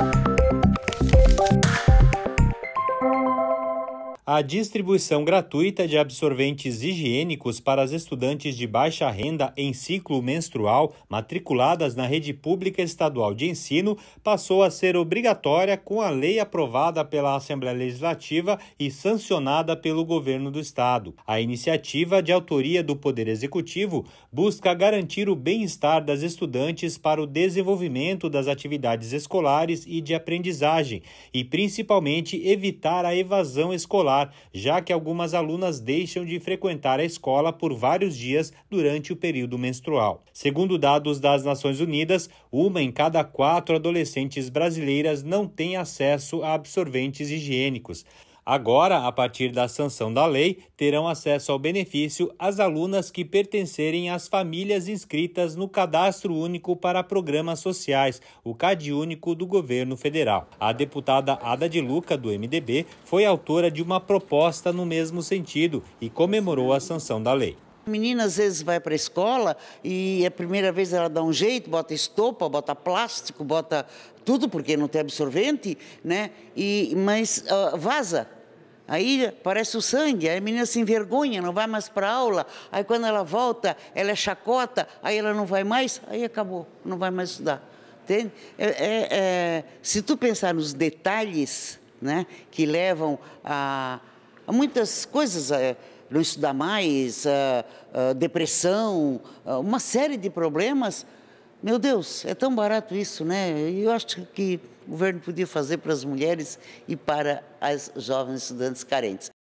Bye. a distribuição gratuita de absorventes higiênicos para as estudantes de baixa renda em ciclo menstrual matriculadas na rede pública estadual de ensino passou a ser obrigatória com a lei aprovada pela Assembleia Legislativa e sancionada pelo governo do estado. A iniciativa, de autoria do Poder Executivo, busca garantir o bem-estar das estudantes para o desenvolvimento das atividades escolares e de aprendizagem e principalmente evitar a evasão escolar escolar, já que algumas alunas deixam de frequentar a escola por vários dias durante o período menstrual. Segundo dados das Nações Unidas, uma em cada quatro adolescentes brasileiras não tem acesso a absorventes higiênicos. Agora, a partir da sanção da lei, terão acesso ao benefício as alunas que pertencerem às famílias inscritas no Cadastro Único para Programas Sociais, o CAD Único do governo federal. A deputada Ada de Luca, do MDB, foi autora de uma proposta no mesmo sentido e comemorou a sanção da lei. A menina às vezes vai para a escola e a primeira vez ela dá um jeito, bota estopa, bota plástico, bota tudo porque não tem absorvente, né? E mas uh, vaza. Aí parece o sangue, aí a menina se envergonha, não vai mais para aula. Aí quando ela volta, ela é chacota, aí ela não vai mais, aí acabou, não vai mais estudar. Entende? É, é, é, se tu pensar nos detalhes né, que levam a, a muitas coisas, é, não estudar mais, uh, uh, depressão, uh, uma série de problemas. Meu Deus, é tão barato isso, né? Eu acho que o governo podia fazer para as mulheres e para as jovens estudantes carentes.